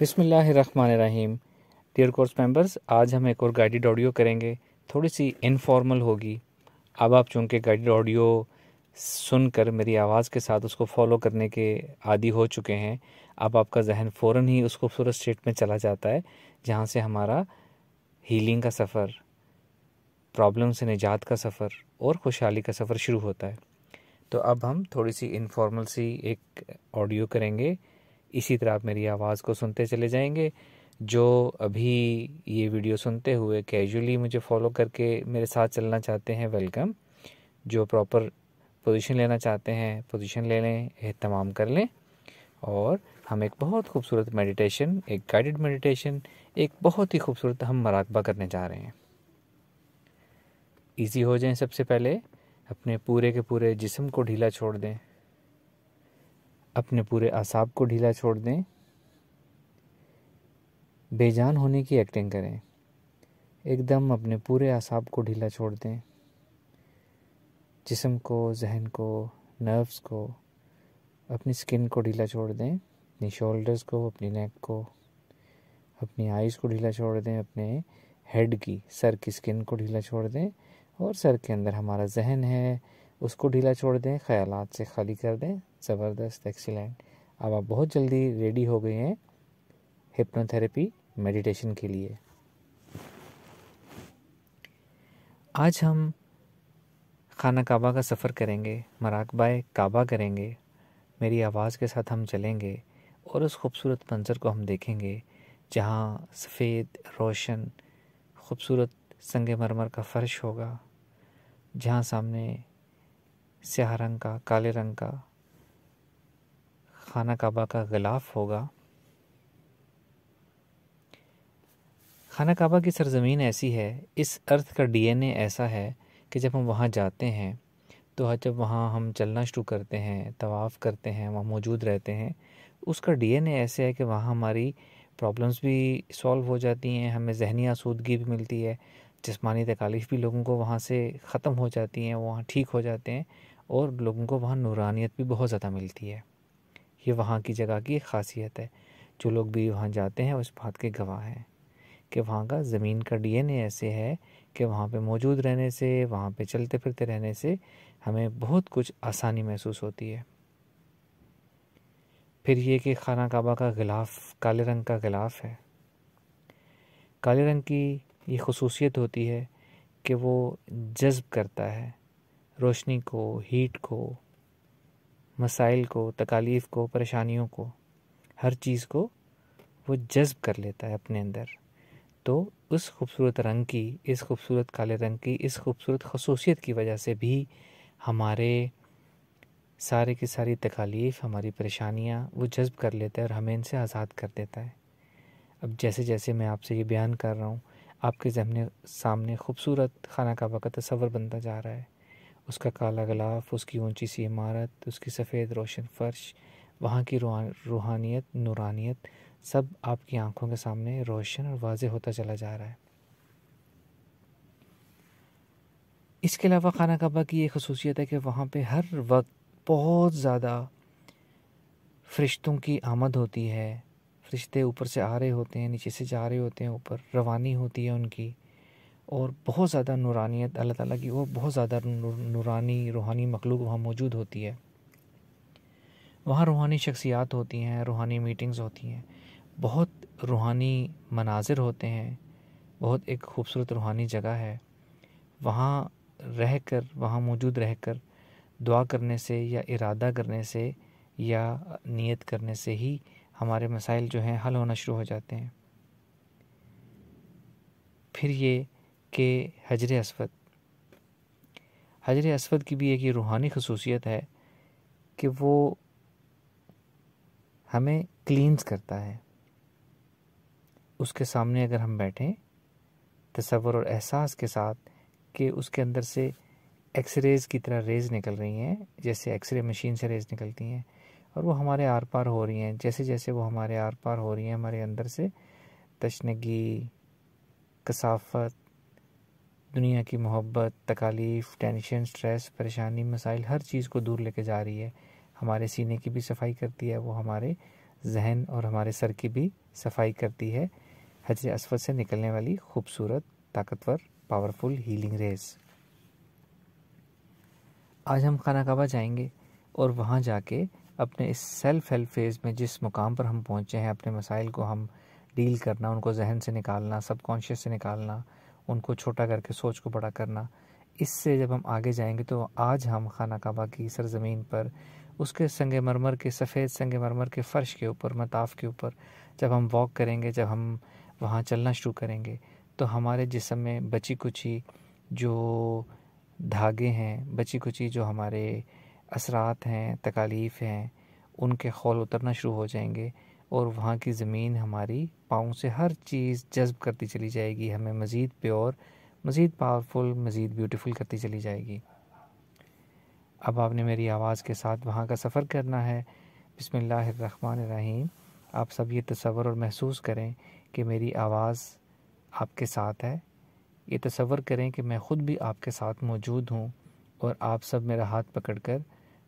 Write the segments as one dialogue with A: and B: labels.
A: बिसमीम dear course members आज हम एक और गाइडेड ऑडियो करेंगे थोड़ी सी इनफॉर्मल होगी अब आप चूँकि गाइडेड ऑडियो सुनकर मेरी आवाज़ के साथ उसको फॉलो करने के आदि हो चुके हैं अब आपका जहन फ़ौर ही उस खूबसूरत स्टेट में चला जाता है जहाँ से हमारा हीलिंग का सफ़र प्रॉब्लम से निजात का सफ़र और खुशहाली का सफ़र शुरू होता है तो अब हम थोड़ी सी इनफॉर्मल सी एक ऑडियो करेंगे इसी तरह आप मेरी आवाज़ को सुनते चले जाएंगे जो अभी ये वीडियो सुनते हुए कैजुअली मुझे फॉलो करके मेरे साथ चलना चाहते हैं वेलकम जो प्रॉपर पोजीशन लेना चाहते हैं पोजीशन ले लें एहतमाम कर लें और हम एक बहुत खूबसूरत मेडिटेशन एक गाइडेड मेडिटेशन एक बहुत ही खूबसूरत हम मराकबा करने जा रहे हैं ईजी हो जाए सबसे पहले अपने पूरे के पूरे जिसम को ढीला छोड़ दें अपने पूरे असाब को ढीला छोड़ दें बेजान होने की एक्टिंग करें एकदम अपने पूरे असाब को ढीला छोड़ दें जिसम को जहन को नर्व्स को अपनी स्किन को ढीला छोड़ दें अपनी शोल्डर्स को अपनी नेक को अपनी आइज़ को ढीला छोड़ दें अपने हेड की सर की स्किन को ढीला छोड़ दें और सर के अंदर हमारा जहन है उसको ढीला छोड़ दें ख्यालात से खाली कर दें ज़बरदस्त एक्सीलेंट अब आप बहुत जल्दी रेडी हो गए हैं हिप्नोथेरेपी मेडिटेशन के लिए आज हम खाना काबा का सफ़र करेंगे मराकबाए काबा करेंगे मेरी आवाज़ के साथ हम चलेंगे और उस खूबसूरत मंज़र को हम देखेंगे जहाँ सफ़ेद रोशन खूबसूरत संग मरमर का फ़र्श होगा जहाँ सामने स्याह रंग का काले रंग का खाना काबा का गिलाफ होगा खाना काबा की सरजमीन ऐसी है इस अर्थ का डीएनए ऐसा है कि जब हम वहाँ जाते हैं तो जब वहाँ हम चलना शुरू करते हैं तवाफ़ करते हैं वहाँ मौजूद रहते हैं उसका डीएनए ऐसे है कि वहाँ हमारी प्रॉब्लम्स भी सॉल्व हो जाती हैं हमें जहनी आसूदगी भी मिलती है जिसमानी तकालीफ भी लोगों को वहाँ से ख़त्म हो जाती हैं वहाँ ठीक हो जाते हैं और लोगों को वहाँ नूरानियत भी बहुत ज़्यादा मिलती है ये वहाँ की जगह की खासियत है जो लोग भी वहाँ जाते हैं उस बात के गवाह हैं कि वहाँ का ज़मीन का डीएनए ऐसे है कि वहाँ पे मौजूद रहने से वहाँ पे चलते फिरते रहने से हमें बहुत कुछ आसानी महसूस होती है फिर ये कि खाना काबा का गिलाफ काले रंग का गिलाफ है काले रंग की ये खसूसियत होती है कि वो जज्ब करता है रोशनी को हीट को मसाइल को तकालीफ़ को परेशानियों को हर चीज़ को वो जज्ब कर लेता है अपने अंदर तो उस खूबसूरत रंग की इस खूबसूरत काले रंग की इस खूबसूरत खसूसियत की वजह से भी हमारे सारे की सारी तकालीफ़ हमारी परेशानियाँ वो जज्ब कर लेता है और हमें इनसे आज़ाद कर देता है अब जैसे जैसे मैं आपसे ये बयान कर रहा हूँ आपके जहने सामने खूबसूरत खाना का वक़्त तस्वर बनता जा रहा है उसका काला गलाफ उसकी ऊंची सी इमारत उसकी सफ़ेद रोशन फर्श वहाँ की रूहानियत नूरानियत सब आपकी आंखों के सामने रोशन और वाज होता चला जा रहा है इसके अलावा खाना कबा की ये खसूसियत है कि वहाँ पे हर वक्त बहुत ज़्यादा फरिश्तों की आमद होती है फरिश्ते ऊपर से आ रहे होते हैं नीचे से जा रहे होते हैं ऊपर रवानी होती है उनकी और बहुत ज़्यादा नूरानियत अल्लाह ताला की वो बहुत ज़्यादा नूरानी रूहानी मखलूक वहाँ मौजूद होती है वहाँ रूहानी शख्सियात होती हैं रूहानी मीटिंग्स होती हैं बहुत रूहानी मनाजिर होते हैं बहुत एक खूबसूरत रूहानी जगह है वहाँ रह कर वहाँ मौजूद रह कर दुआ करने से या इरादा करने से या नियत करने से ही हमारे मसाइल जो हैं हल होना शुरू हो जाते हैं फिर ये के हजर असवद हजर असवद की भी एक ये रूहानी खसूसियत है कि वो हमें क्लींस करता है उसके सामने अगर हम बैठें तस्वर और एहसास के साथ कि उसके अंदर से एक्सरेज की तरह रेज़ निकल रही हैं जैसे एक्सरे मशीन से रेज़ निकलती हैं और वो हमारे आर पार हो रही हैं जैसे जैसे वो हमारे आर पार हो रही हैं हमारे अंदर से तशनगी कसाफत दुनिया की मोहब्बत तकालीफ़ टेंशन स्ट्रेस परेशानी मसाइल हर चीज़ को दूर लेके जा रही है हमारे सीने की भी सफाई करती है वो हमारे जहन और हमारे सर की भी सफाई करती है हजर असफद से निकलने वाली खूबसूरत ताकतवर पावरफुल हीलिंग रेस आज हम खाना कबा जाएंगे और वहाँ जाके अपने इस सेल्फ हेल्प फेज़ में जिस मुकाम पर हम पहुँचे हैं अपने मसाइल को हम डील करना उनको जहन से निकालना सबकॉन्शियस से निकालना उनको छोटा करके सोच को बड़ा करना इससे जब हम आगे जाएंगे तो आज हम खाना काबा की सरजमीन पर उसके संग मरमर के सफ़ेद संग मरमर के फ़र्श के ऊपर मताफ के ऊपर जब हम वॉक करेंगे जब हम वहाँ चलना शुरू करेंगे तो हमारे जिसम में बची कुची जो धागे हैं बची कुची जो हमारे असरात हैं तकालीफ़ हैं उनके खौल उतरना शुरू हो जाएंगे और वहाँ की ज़मीन हमारी पाँव से हर चीज़ जज्ब करती चली जाएगी हमें मज़ीद प्योर मज़ीद पावरफुल मज़ीद ब्यूटीफुल करती चली जाएगी अब आपने मेरी आवाज़ के साथ वहाँ का सफ़र करना है बिसमीम आप सब ये तस्वर और महसूस करें कि मेरी आवाज़ आपके साथ है ये तस्वर करें कि मैं ख़ुद भी आपके साथ मौजूद हूँ और आप सब मेरा हाथ पकड़ कर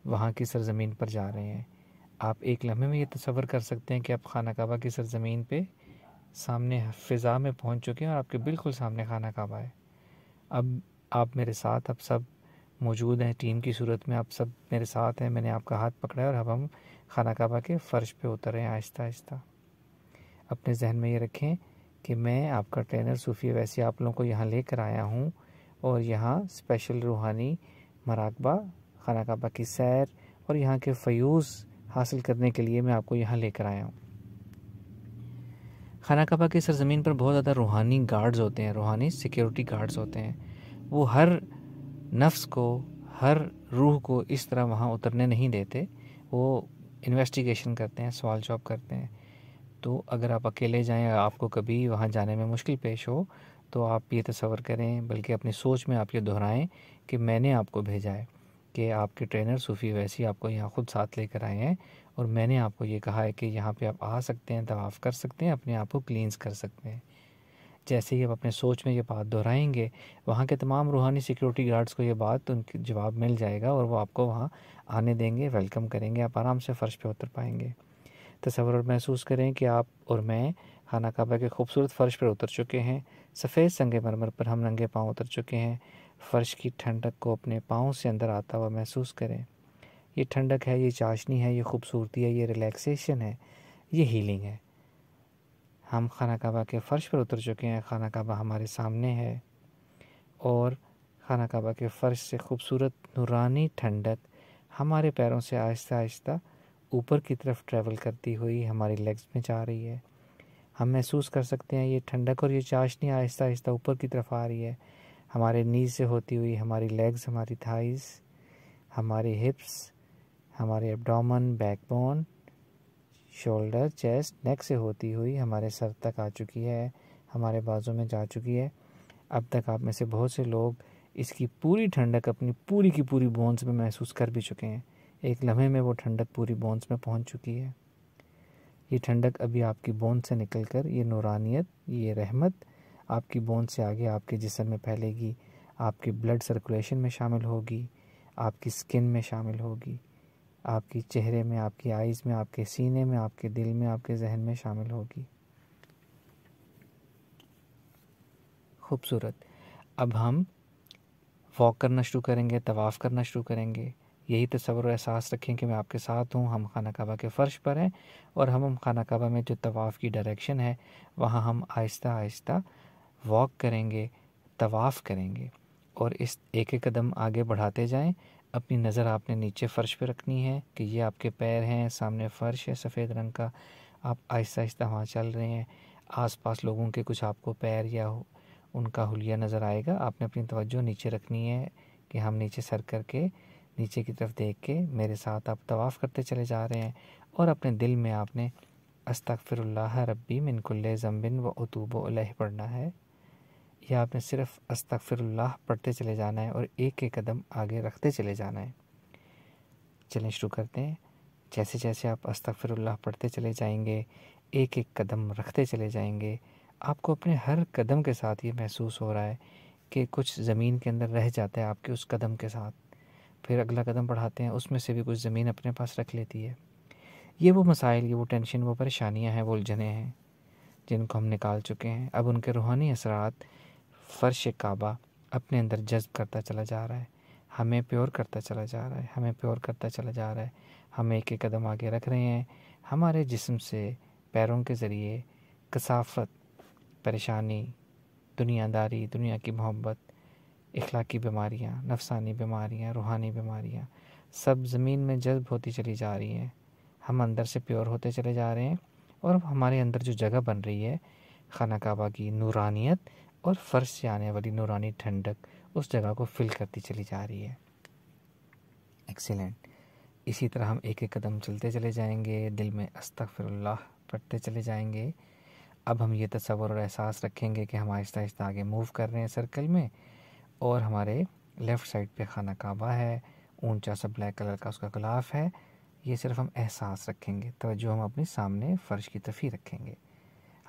A: वहाँ की सरज़मीन पर जा रहे हैं आप एक लम्हे में ये तस्वर कर सकते हैं कि आप खाना कहबा की सरजमीन पे सामने फ़िज़ा में पहुंच चुके हैं और आपके बिल्कुल सामने खाना कहबा है अब आप मेरे साथ अब सब मौजूद हैं टीम की सूरत में आप सब मेरे साथ हैं मैंने आपका हाथ पकड़ा है और अब हम खाना कहबा के फ़र्श पे उतर रहे हैं आहिस्ता आहिस्ता अपने जहन में ये रखें कि मैं आपका ट्रेनर सूफी वैसे आप लोगों को यहाँ ले कर आया हूँ और यहाँ स्पेशल रूहानी मराकबा खाना कहबा की सैर और यहाँ के फ्यूज़ हासिल करने के लिए मैं आपको यहाँ लेकर आया हूँ खाना कबा की सरज़मीन पर बहुत ज़्यादा रूहानी गार्ड्स होते हैं रूहानी सिक्योरिटी गार्ड्स होते हैं वो हर नफ्स को हर रूह को इस तरह वहाँ उतरने नहीं देते वो इन्वेस्टिगेशन करते हैं सवाल जवाब करते हैं तो अगर आप अकेले जाएं आपको कभी वहाँ जाने में मुश्किल पेश हो तो आप ये तस्वर करें बल्कि अपनी सोच में आप ये दोहराएं कि मैंने आपको भेजा है कि आपके ट्रेनर सूफ़ी वैसी आपको यहाँ ख़ुद साथ लेकर आए हैं और मैंने आपको ये कहा है कि यहाँ पे आप आ सकते हैं तवाफ़ कर सकते हैं अपने आप को क्लींस कर सकते हैं जैसे ही आप अपने सोच में ये बात दोहराएंगे वहाँ के तमाम रूहानी सिक्योरिटी गार्ड्स को ये बात उनके जवाब मिल जाएगा और वो आपको वहाँ आने देंगे वेलकम करेंगे आप आराम से फ़र्श पर उतर पाएंगे तस्वर और महसूस करें कि आप और मैं खाना काबा के खूबसूरत फ़र्श पर उतर चुके हैं सफ़ेद संगे मरमर पर हम नंगे पाँव उतर चुके हैं फ़र्श की ठंडक को अपने पाँव से अंदर आता हुआ महसूस करें ये ठंडक है ये चाशनी है ये खूबसूरती है ये रिलैक्सेशन है ये हीलिंग है हम खाना कहबा के फ़र्श पर उतर चुके हैं खाना कहबा हमारे सामने है और खाना काबा के फ़र्श से खूबसूरत नूरानी ठंडक हमारे पैरों से आहिस्ता आहिस्ता ऊपर की तरफ ट्रैवल करती हुई हमारी लेग्स में जा रही है हम महसूस कर सकते हैं ये ठंडक और ये चाशनी आहिस्ता आहिस्ता ऊपर की तरफ आ रही है हमारे नीज से होती हुई हमारी लेग्स हमारी थाइस हमारे हिप्स हमारे abdomen backbone shoulder chest neck से होती हुई हमारे सर तक आ चुकी है हमारे बाजू में जा चुकी है अब तक आप में से बहुत से लोग इसकी पूरी ठंडक अपनी पूरी की पूरी बोन्स में महसूस कर भी चुके हैं एक लम्हे में वो ठंडक पूरी बोन्स में पहुंच चुकी है ये ठंडक अभी आपकी बोन से निकलकर ये नूरानियत ये रहमत आपकी बोन से आगे आपके जिसम में फैलेगी आपकी ब्लड सर्कुलेशन में शामिल होगी आपकी स्किन में शामिल होगी आपकी चेहरे में आपकी आइज़ में आपके सीने में आपके दिल में आपके जहन में शामिल होगी खूबसूरत अब हम वॉक करना शुरू करेंगे तवाफ़ करना शुरू करेंगे यही तस्वर एहसास रखें कि मैं आपके साथ हूँ हम खाना काबा के फ़र्श पर हैं और हम खाना कहबा में जो तवाफ़ की डायरेक्शन है वहाँ हम आहिस्ता आहिस्ता वॉक करेंगे तवाफ़ करेंगे और इस एक एक कदम आगे बढ़ाते जाएं अपनी नज़र आपने नीचे फ़र्श पर रखनी है कि ये आपके पैर हैं सामने फ़र्श है सफ़ेद रंग का आप आहिस्ता आहिस्ता वहाँ चल रहे हैं आसपास लोगों के कुछ आपको पैर या उनका हुलिया नज़र आएगा आपने अपनी तवज्जो नीचे रखनी है कि हम नीचे सर करके नीचे की तरफ देख के मेरे साथ आप तवाफ़ करते चले जा रहे हैं और अपने दिल में आपने अस्तफ़िरल्ला रब्बी मिनकुल्ल ज़म्बिन व उतूब पढ़ना है या आपने सिर्फ अस्तफ़िरल्ला पढ़ते चले जाना है और एक एक कदम आगे रखते चले जाना है चलें शुरू करते हैं जैसे जैसे आप अस्तफ़िरल्ला पढ़ते चले जाएंगे एक एक कदम रखते चले जाएंगे आपको अपने हर कदम के साथ ये महसूस हो रहा है कि कुछ ज़मीन के अंदर रह जाता है आपके उस कदम के साथ फिर अगला कदम बढ़ाते हैं उसमें से भी कुछ ज़मीन अपने पास रख लेती है ये वो मसाइल ये वो टेंशन वो परेशानियाँ हैं वो उलझने हैं जिनको हम निकाल चुके हैं अब उनके रूहानी असरात फ़र्श काबा अपने अंदर जज्ब करता चला जा रहा है हमें प्योर करता चला जा रहा है हमें प्योर करता चला जा रहा है हम एक एक कदम आगे रख रहे हैं हमारे जिस्म से पैरों के ज़रिए कसाफत परेशानी दुनियादारी दुनिया की मोहब्बत इखलाकी बीमारियाँ नफसानी बीमारियाँ रूहानी बीमारियाँ सब ज़मीन में जज्ब होती चली जा रही हैं हम अंदर से प्योर होते चले जा रहे हैं और हमारे अंदर जो जगह बन रही है खाना काबा की नूरानियत और फर्श से आने वाली नूरानी ठंडक उस जगह को फिल करती चली जा रही है एक्सीलेंट इसी तरह हम एक एक कदम चलते चले जाएंगे दिल में अस्तफ़िरल्लाह पढ़ते चले जाएंगे अब हम ये तस्वर और एहसास रखेंगे कि हम आहिस्ता आहिस्ता आगे मूव कर रहे हैं सर्कल में और हमारे लेफ़्ट साइड पे खाना काबा है ऊंचा सा ब्लैक कलर का उसका गुलाफ है ये सिर्फ हम एहसास रखेंगे तोज्जो हम अपने सामने फ़र्श की तफी रखेंगे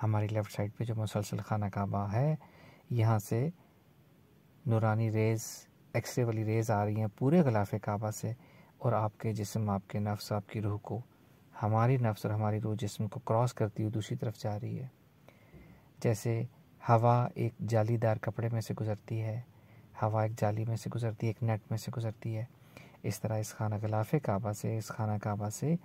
A: हमारी लेफ़्ट साइड पे जो मुसलसल खाना काबा है यहाँ से नूरानी रेज़ एक्सरे वाली रेज़ आ रही हैं पूरे गलाफ काबा से और आपके जिसम आपके नफ्स आपकी रूह को हमारी नफ्स और हमारी रूह जिसम को क्रॉस करती हुई दूसरी तरफ जा रही है जैसे हवा एक जालीदार कपड़े में से गुज़रती है हवा एक जाली में से गुज़रती है एक नेट में से गुज़रती है इस तरह इस खाना गलाफ काबा से इस खाना काबा से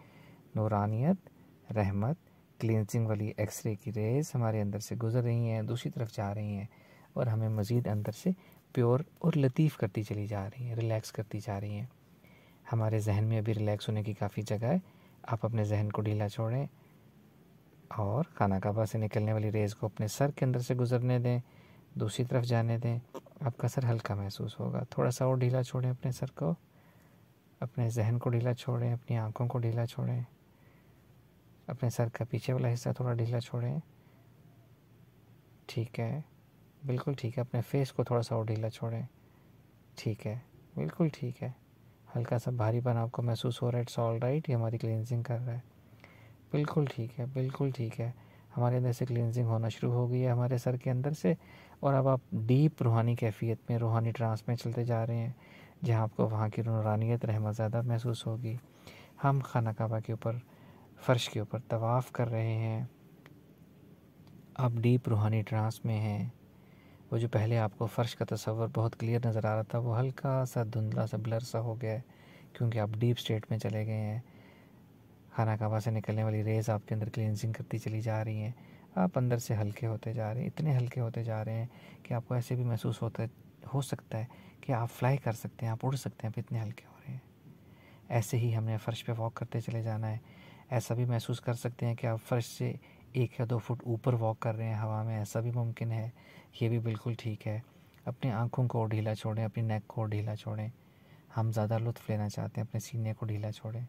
A: नूरानियत रहमत क्लिनसिंग वाली एक्सरे की रेज़ हमारे अंदर से गुज़र रही हैं दूसरी तरफ जा रही हैं और हमें मज़ीद अंदर से प्योर और लतीफ़ करती चली जा रही हैं रिलैक्स करती जा रही हैं हमारे जहन में अभी रिलैक्स होने की काफ़ी जगह है आप अपने जहन को ढीला छोड़ें और खाना काबा से निकलने वाली रेज़ को अपने सर के अंदर से गुजरने दें दूसरी तरफ जाने दें आपका सर हल्का महसूस होगा थोड़ा सा और ढीला छोड़ें अपने सर को अपने जहन को ढीला छोड़ें अपनी आँखों को ढीला छोड़ें अपने सर का पीछे वाला हिस्सा थोड़ा ढीला छोड़ें ठीक है बिल्कुल ठीक है अपने फेस को थोड़ा सा और ढीला छोड़ें ठीक है बिल्कुल ठीक है हल्का सा भारीपन आपको महसूस हो रहा है इट्स ऑल राइट ये हमारी क्लिनजिंग कर रहा है बिल्कुल ठीक है बिल्कुल ठीक है हमारे अंदर से क्लिनजिंग होना शुरू हो गई है हमारे सर के अंदर से और अब आप डीप रूहानी कैफियत में रूहानी ट्रांस में चलते जा रहे हैं जहाँ आपको वहाँ की रूहानियत रहमत ज़्यादा महसूस होगी हम खाना काबा के ऊपर फ़र्श के ऊपर तवाफ़ कर रहे हैं आप डीप रूहानी ट्रांस में हैं वो जो पहले आपको फ़र्श का तस्वर बहुत क्लियर नज़र आ रहा था वो हल्का सा धुंधला सा ब्लर सा हो गया है क्योंकि आप डीप स्टेट में चले गए हैं खाना खाबा से निकलने वाली रेज़ आपके अंदर क्लिनजिंग करती चली जा रही हैं आप अंदर से हल्के होते जा रहे हैं इतने हल्के होते जा रहे हैं कि आपको ऐसे भी महसूस होता हो सकता है कि आप फ्लाई कर सकते हैं आप उड़ सकते हैं आप इतने हल्के हो रहे हैं ऐसे ही हमने फ़र्श पे वॉक करते चले जाना है ऐसा भी महसूस कर सकते हैं कि आप फ़र्श से एक या दो फुट ऊपर वॉक कर रहे हैं हवा में ऐसा भी मुमकिन है ये भी बिल्कुल ठीक है अपनी आँखों को ढीला छोड़ें अपनी नेक को ढीला छोड़ें हम ज़्यादा लुत्फ़ लेना चाहते हैं अपने सीने को ढीला छोड़ें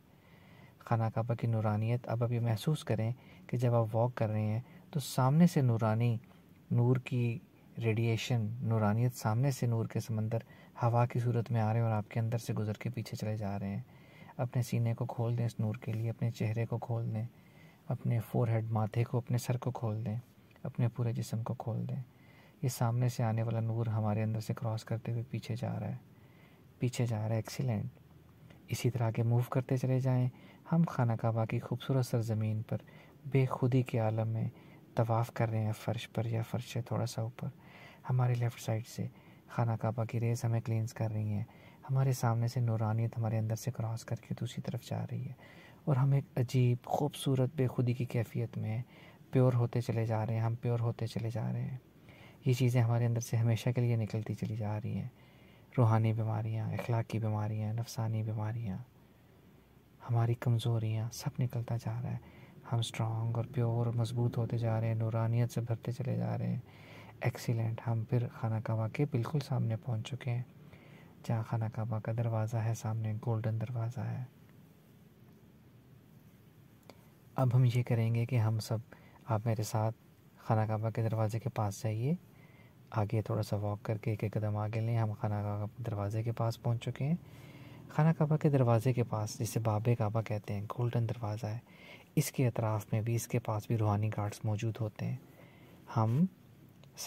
A: खाना कबा की नूरानियत अब अब ये महसूस करें कि जब आप वॉक कर रहे हैं तो सामने से नूरानी नूर की रेडिएशन नूरानियत सामने से नूर के समंदर हवा की सूरत में आ रहे हैं और आपके अंदर से गुजर के पीछे चले जा रहे हैं अपने सीने को खोल दें इस नूर के लिए अपने चेहरे को खोल दें अपने फोरहेड माथे को अपने सर को खोल दें अपने पूरे जिसम को खोल दें ये सामने से आने वाला नूर हमारे अंदर से क्रॉस करते हुए पीछे जा रहा है पीछे जा रहा है एक्सीलेंट इसी तरह के मूव करते चले जाएं हम खाना काबा की खूबसूरत सरजमीन पर बेखुदी के आलम में तवाफ़ कर रहे हैं फ़र्श पर या फ़र्श से थोड़ा सा ऊपर हमारे लेफ़्ट साइड से खाना काबा की रेस हमें क्लींस कर रही हैं हमारे सामने से नूरानियत हमारे अंदर से क्रॉस करके दूसरी तरफ जा रही है और हम एक अजीब खूबसूरत बेखुदी की कैफियत में प्योर होते चले जा रहे हैं हम प्योर होते चले जा रहे हैं ये चीज़ें हमारे अंदर से हमेशा के लिए निकलती चली जा रही हैं रूहानी बीमारियाँ अखलाकी बीमारियाँ नफसानी बीमारियाँ हमारी कमज़ोरियाँ सब निकलता जा रहा है हम स्ट्रांग और प्योर और मज़बूत होते जा रहे हैं नूरानियत से भरते चले जा रहे हैं एक्सीलेंट हम फिर खाना काबा के बिल्कुल सामने पहुँच चुके हैं जहाँ खाना काबा का दरवाज़ा है सामने गोल्डन दरवाज़ा है अब हम ये करेंगे कि हम सब आप मेरे साथ खाना काबा के दरवाज़े के पास जाइए आगे थोड़ा सा वॉक करके एक एक कदम आगे लें हम खाना काबा दरवाज़े के पास पहुंच चुके हैं खाना काबा के दरवाज़े के पास जिसे बाबे काबा कहते हैं गोल्डन दरवाज़ा है इसके अतराफ़ में भी इसके पास भी रूहानी गार्ड्स मौजूद होते हैं हम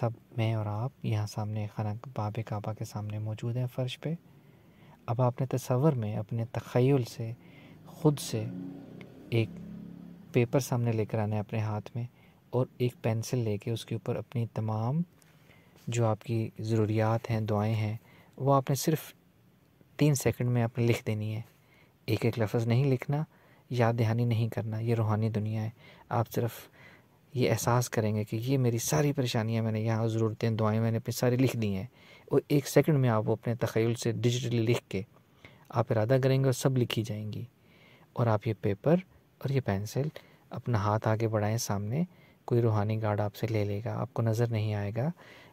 A: सब मैं और आप यहाँ सामने खाना बाब काबा के सामने मौजूद हैं फ़र्श पे अब आपने तस्वर में अपने तखयल से ख़ुद से एक पेपर सामने लेकर आना है अपने हाथ में और एक पेंसिल लेके उसके ऊपर अपनी तमाम जो आपकी ज़रूरियात हैं दुआएं हैं वो आपने सिर्फ तीन सेकंड में आपने लिख देनी है एक एक लफ्ज़ नहीं लिखना याद दहानी नहीं करना ये रूहानी दुनिया है आप सिर्फ ये एहसास करेंगे कि ये मेरी सारी परेशानियाँ मैंने यहाँ ज़रूरतें दुआएँ मैंने अपनी सारी लिख दी हैं और एक सेकंड में आप वो अपने तखयल से डिजिटली लिख के आप इरादा करेंगे और सब लिखी जाएंगी और आप ये पेपर और ये पेंसिल अपना हाथ आगे बढ़ाएं सामने कोई रूहानी गार्ड आपसे ले लेगा आपको नज़र नहीं आएगा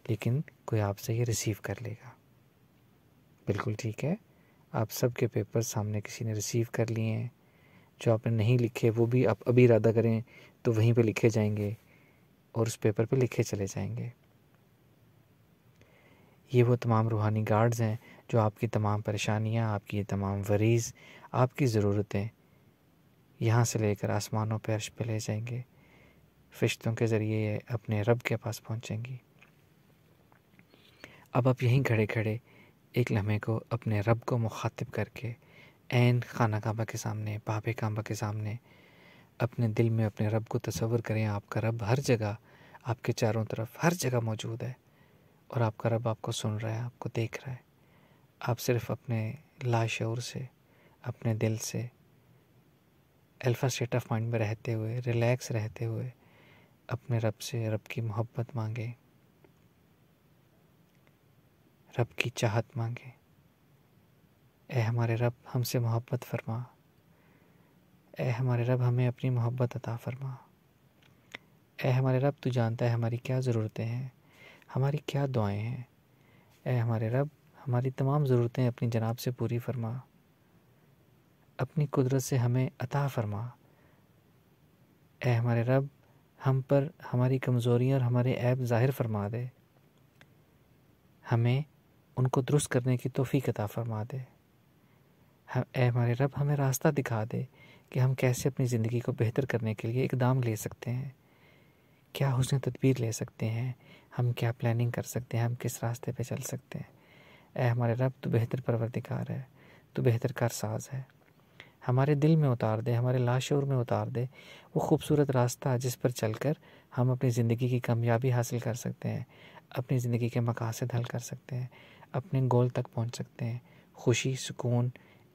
A: लेकिन कोई आपसे ये रिसीव कर लेगा बिल्कुल ठीक है आप सबके पेपर सामने किसी ने रिसीव कर लिए हैं जो आपने नहीं लिखे वो भी आप अभी इरादा करें तो वहीं पे लिखे जाएंगे और उस पेपर पे लिखे चले जाएंगे ये वो तमाम रूहानी गार्ड्स हैं जो आपकी तमाम परेशानियाँ आपकी ये तमाम वरीज़ आपकी ज़रूरतें यहाँ से लेकर आसमानों पर अर्श पर ले जाएंगे फरिश्तों के ज़रिए अपने रब के पास पहुँचेंगी अब आप यहीं खड़े खड़े एक लम्हे को अपने रब को मुखातिब करके एन खाना काबा के सामने पापे काबा के सामने अपने दिल में अपने रब को तस्वर करें आपका रब हर जगह आपके चारों तरफ हर जगह मौजूद है और आपका रब आपको सुन रहा है आपको देख रहा है आप सिर्फ अपने लाशूर से अपने दिल से अल्फ़ा स्टेट ऑफ माइंड में रहते हुए रिलैक्स रहते हुए अपने रब से रब की मोहब्बत मांगे रब की चाहत मांगे ए हमारे रब हमसे मोहब्बत फरमा ए हमारे रब हमें अपनी मोहब्बत अता फरमा ए हमारे रब तू जानता है हमारी क्या ज़रूरतें हैं हमारी क्या दुआएं हैं ए हमारे रब हमारी तमाम ज़रूरतें अपनी जनाब से पूरी फरमा अपनी कुदरत से हमें अता फरमा ए हमारे रब हम पर हमारी कमज़ोरियाँ और हमारे ऐब ज़ाहिर फरमा दे हमें उनको दुरुस्त करने की तोफ़ी अता फरमा दे हम ए हमारे रब हमें रास्ता दिखा दे कि हम कैसे अपनी ज़िंदगी को बेहतर करने के लिए इकदाम ले सकते हैं क्या हुसन तदबीर ले सकते हैं हम क्या प्लानिंग कर सकते हैं हम किस रास्ते पे चल सकते हैं ए हमारे रब तो बेहतर परवरदिगार है तो बेहतर कारसाज है हमारे दिल में उतार दे हमारे लाशोर में उतार दे वो खूबसूरत रास्ता जिस पर चलकर हम अपनी ज़िंदगी की कामयाबी हासिल कर सकते हैं अपनी ज़िंदगी के मकासद हल कर सकते हैं अपने गोल तक पहुंच सकते हैं खुशी सुकून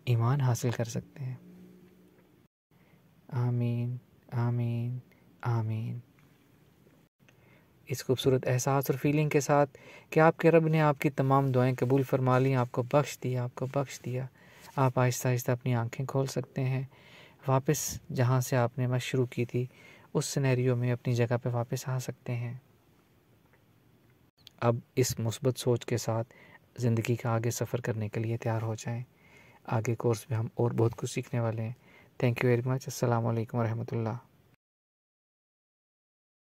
A: ईमान हासिल कर सकते हैं आमीन आमीन आमीन इस खूबसूरत एहसास और फीलिंग के साथ कि आपके रब ने आपकी तमाम दुआएं कबूल फरमा ली आपको बख्श दिया आपको बख्श दिया आप आहिस्ता आहिस्ता अपनी आंखें खोल सकते हैं वापस जहाँ से आपने मैं शुरू की थी उस सिनेरियो में अपनी जगह पर वापस आ सकते हैं अब इस मुसबत सोच के साथ ज़िंदगी का आगे सफ़र करने के लिए तैयार हो जाएं आगे कोर्स में हम और बहुत कुछ सीखने वाले हैं थैंक यू वेरी मच अल्लाम वरहमल